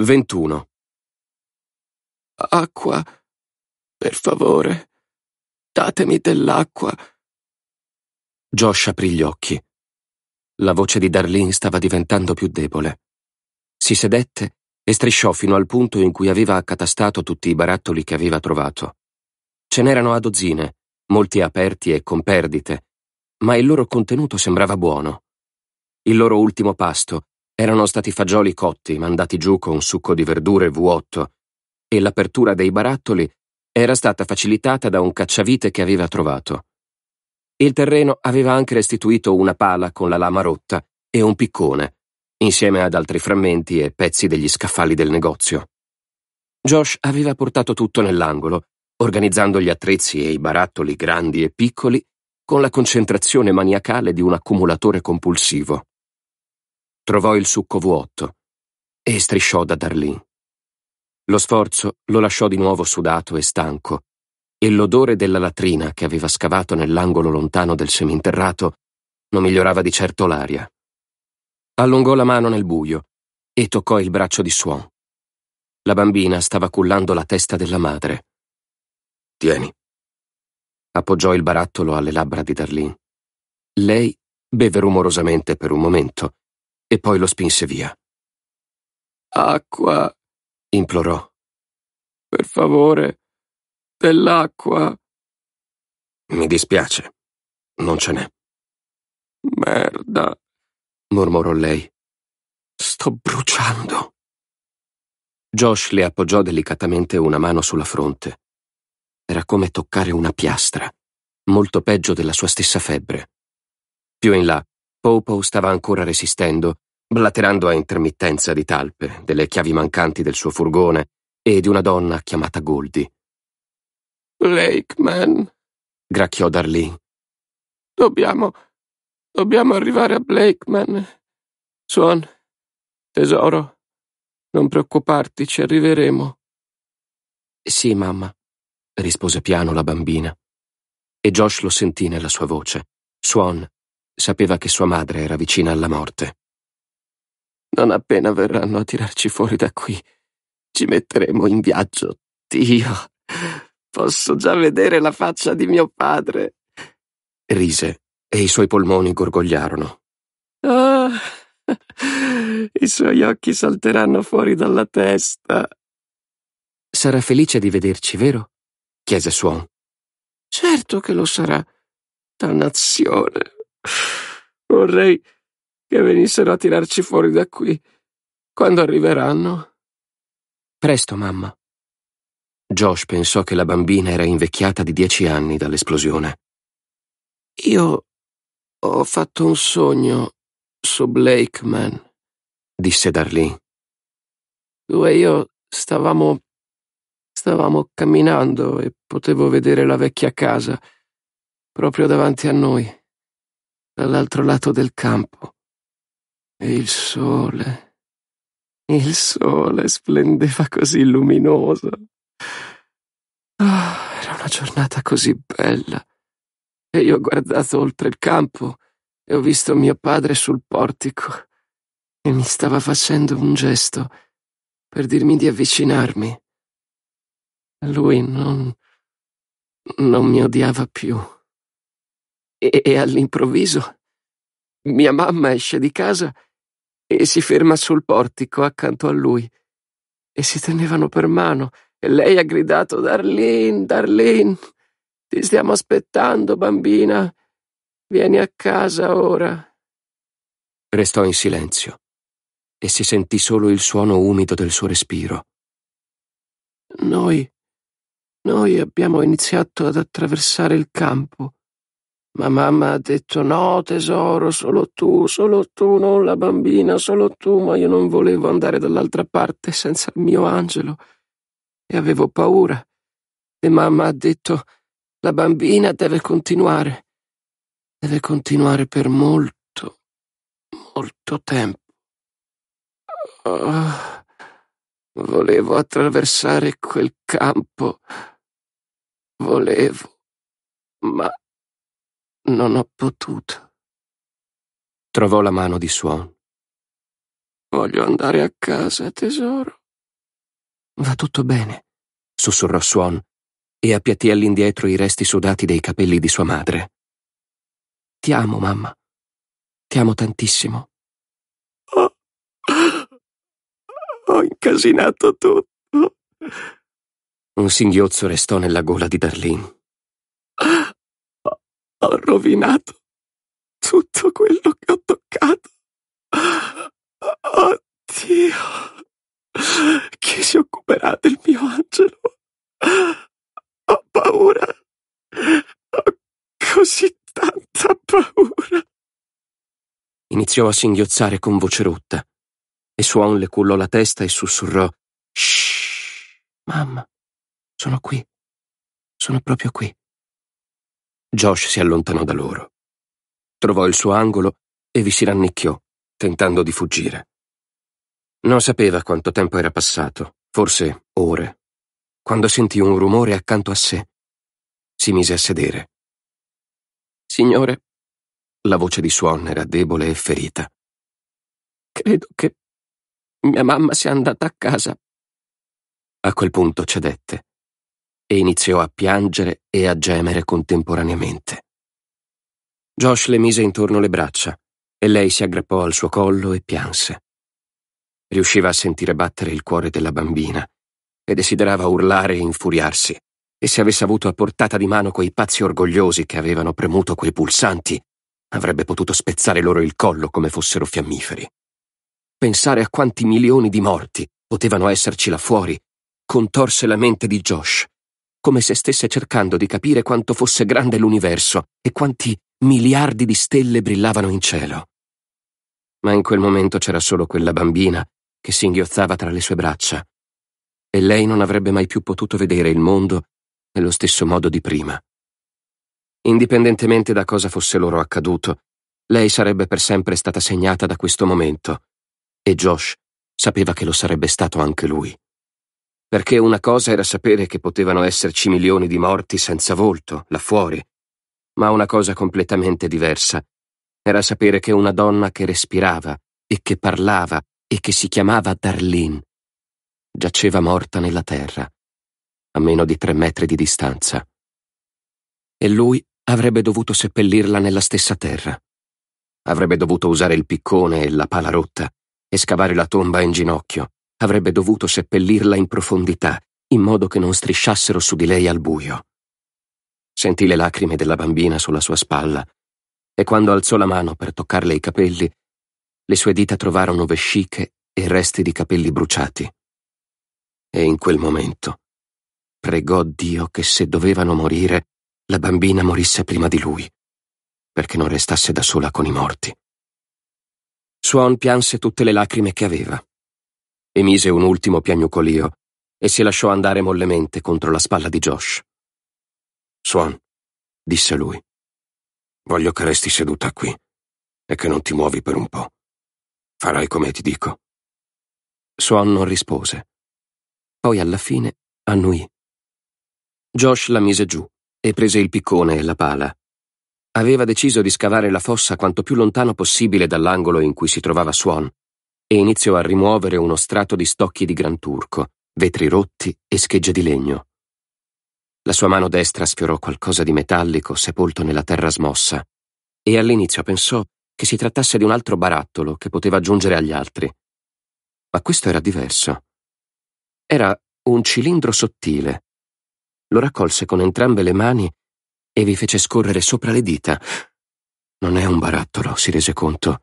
21. Acqua, per favore, datemi dell'acqua. Josh aprì gli occhi. La voce di Darlene stava diventando più debole. Si sedette e strisciò fino al punto in cui aveva accatastato tutti i barattoli che aveva trovato. Ce n'erano a dozzine, molti aperti e con perdite, ma il loro contenuto sembrava buono. Il loro ultimo pasto erano stati fagioli cotti, mandati giù con succo di verdure vuoto, e l'apertura dei barattoli era stata facilitata da un cacciavite che aveva trovato. Il terreno aveva anche restituito una pala con la lama rotta e un piccone, insieme ad altri frammenti e pezzi degli scaffali del negozio. Josh aveva portato tutto nell'angolo, organizzando gli attrezzi e i barattoli grandi e piccoli con la concentrazione maniacale di un accumulatore compulsivo. Trovò il succo vuoto e strisciò da Darlene. Lo sforzo lo lasciò di nuovo sudato e stanco, e l'odore della latrina che aveva scavato nell'angolo lontano del seminterrato non migliorava di certo l'aria. Allungò la mano nel buio e toccò il braccio di Swan. La bambina stava cullando la testa della madre. Tieni. Appoggiò il barattolo alle labbra di Darlene. Lei beve rumorosamente per un momento e poi lo spinse via. Acqua, implorò. Per favore, dell'acqua. Mi dispiace, non ce n'è. Merda, mormorò lei. Sto bruciando. Josh le appoggiò delicatamente una mano sulla fronte. Era come toccare una piastra, molto peggio della sua stessa febbre. Più in là, Popo stava ancora resistendo, blaterando a intermittenza di talpe, delle chiavi mancanti del suo furgone e di una donna chiamata Goldie. Blakeman, gracchiò Darlene. Dobbiamo. dobbiamo arrivare a Blakeman. Suon, tesoro, non preoccuparti, ci arriveremo. Sì, mamma, rispose piano la bambina. E Josh lo sentì nella sua voce. Suon Sapeva che sua madre era vicina alla morte. Non appena verranno a tirarci fuori da qui, ci metteremo in viaggio. Dio, posso già vedere la faccia di mio padre. Rise e i suoi polmoni gorgogliarono. Ah, i suoi occhi salteranno fuori dalla testa. Sarà felice di vederci, vero? chiese Suon. Certo che lo sarà. Dannazione. Vorrei che venissero a tirarci fuori da qui. Quando arriveranno? Presto, mamma. Josh pensò che la bambina era invecchiata di dieci anni dall'esplosione. Io ho fatto un sogno su Blakeman, disse Darlene. Tu e io stavamo. stavamo camminando e potevo vedere la vecchia casa, proprio davanti a noi dall'altro lato del campo. E il sole, il sole splendeva così luminoso. Oh, era una giornata così bella. E io ho guardato oltre il campo e ho visto mio padre sul portico e mi stava facendo un gesto per dirmi di avvicinarmi. Lui non... non mi odiava più e, e all'improvviso mia mamma esce di casa e si ferma sul portico accanto a lui e si tenevano per mano e lei ha gridato Darlene, Darlene, ti stiamo aspettando bambina, vieni a casa ora. Restò in silenzio e si sentì solo il suono umido del suo respiro. Noi, noi abbiamo iniziato ad attraversare il campo ma mamma ha detto no, tesoro, solo tu, solo tu, non la bambina, solo tu, ma io non volevo andare dall'altra parte senza il mio angelo. E avevo paura. E mamma ha detto la bambina deve continuare. Deve continuare per molto, molto tempo. Oh, volevo attraversare quel campo. Volevo, ma non ho potuto. Trovò la mano di Swan. Voglio andare a casa, tesoro. Va tutto bene, sussurrò Swan e appiattì all'indietro i resti sudati dei capelli di sua madre. Ti amo, mamma. Ti amo tantissimo. Oh, ho incasinato tutto. Un singhiozzo restò nella gola di Darlene. Ho rovinato tutto quello che ho toccato. Oh Dio, chi si occuperà del mio angelo? Ho paura. Ho così tanta paura. Iniziò a singhiozzare con voce rotta e Swan le cullò la testa e sussurrò Shh, mamma, sono qui, sono proprio qui. Josh si allontanò da loro. Trovò il suo angolo e vi si rannicchiò, tentando di fuggire. Non sapeva quanto tempo era passato, forse ore, quando sentì un rumore accanto a sé. Si mise a sedere. Signore, la voce di Swan era debole e ferita. Credo che mia mamma sia andata a casa. A quel punto cedette e iniziò a piangere e a gemere contemporaneamente. Josh le mise intorno le braccia e lei si aggrappò al suo collo e pianse. Riusciva a sentire battere il cuore della bambina e desiderava urlare e infuriarsi. E se avesse avuto a portata di mano quei pazzi orgogliosi che avevano premuto quei pulsanti, avrebbe potuto spezzare loro il collo come fossero fiammiferi. Pensare a quanti milioni di morti potevano esserci là fuori contorse la mente di Josh come se stesse cercando di capire quanto fosse grande l'universo e quanti miliardi di stelle brillavano in cielo. Ma in quel momento c'era solo quella bambina che singhiozzava tra le sue braccia, e lei non avrebbe mai più potuto vedere il mondo nello stesso modo di prima. Indipendentemente da cosa fosse loro accaduto, lei sarebbe per sempre stata segnata da questo momento, e Josh sapeva che lo sarebbe stato anche lui perché una cosa era sapere che potevano esserci milioni di morti senza volto, là fuori, ma una cosa completamente diversa era sapere che una donna che respirava e che parlava e che si chiamava Darlene giaceva morta nella terra, a meno di tre metri di distanza. E lui avrebbe dovuto seppellirla nella stessa terra. Avrebbe dovuto usare il piccone e la pala rotta e scavare la tomba in ginocchio avrebbe dovuto seppellirla in profondità, in modo che non strisciassero su di lei al buio. Sentì le lacrime della bambina sulla sua spalla e quando alzò la mano per toccarle i capelli, le sue dita trovarono vesciche e resti di capelli bruciati. E in quel momento pregò Dio che se dovevano morire, la bambina morisse prima di lui, perché non restasse da sola con i morti. Suon pianse tutte le lacrime che aveva. Emise un ultimo piagnucolio e si lasciò andare mollemente contro la spalla di Josh. Swan, disse lui, voglio che resti seduta qui e che non ti muovi per un po'. Farai come ti dico. Swan non rispose. Poi alla fine annui. Josh la mise giù e prese il piccone e la pala. Aveva deciso di scavare la fossa quanto più lontano possibile dall'angolo in cui si trovava Swan e iniziò a rimuovere uno strato di stocchi di granturco, vetri rotti e schegge di legno. La sua mano destra sfiorò qualcosa di metallico sepolto nella terra smossa, e all'inizio pensò che si trattasse di un altro barattolo che poteva giungere agli altri. Ma questo era diverso. Era un cilindro sottile. Lo raccolse con entrambe le mani e vi fece scorrere sopra le dita. Non è un barattolo, si rese conto.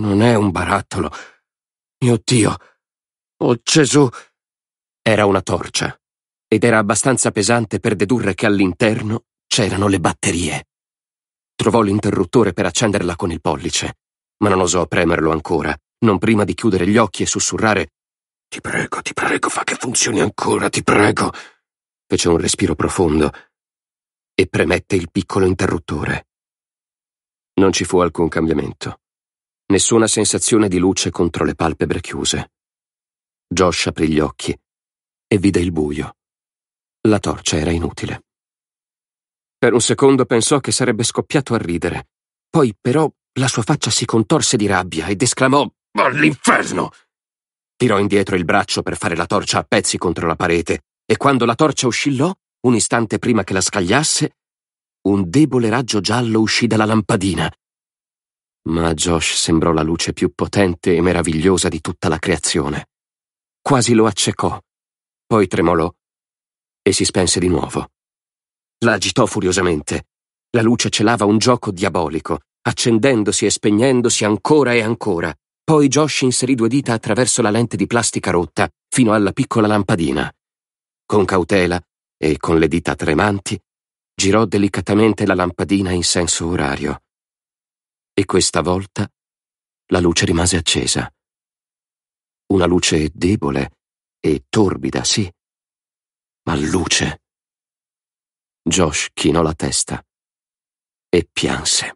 Non è un barattolo. Mio Dio! Oh Gesù! Era una torcia, ed era abbastanza pesante per dedurre che all'interno c'erano le batterie. Trovò l'interruttore per accenderla con il pollice, ma non osò premerlo ancora, non prima di chiudere gli occhi e sussurrare Ti prego, ti prego, fa che funzioni ancora, ti prego. Fece un respiro profondo e premette il piccolo interruttore. Non ci fu alcun cambiamento. Nessuna sensazione di luce contro le palpebre chiuse. Josh aprì gli occhi e vide il buio. La torcia era inutile. Per un secondo pensò che sarebbe scoppiato a ridere. Poi, però, la sua faccia si contorse di rabbia ed esclamò All'inferno! Oh, Tirò indietro il braccio per fare la torcia a pezzi contro la parete e quando la torcia oscillò, un istante prima che la scagliasse, un debole raggio giallo uscì dalla lampadina ma a Josh sembrò la luce più potente e meravigliosa di tutta la creazione. Quasi lo accecò, poi tremolò e si spense di nuovo. La agitò furiosamente. La luce celava un gioco diabolico, accendendosi e spegnendosi ancora e ancora. Poi Josh inserì due dita attraverso la lente di plastica rotta fino alla piccola lampadina. Con cautela e con le dita tremanti, girò delicatamente la lampadina in senso orario e questa volta la luce rimase accesa. Una luce debole e torbida, sì, ma luce. Josh chinò la testa e pianse.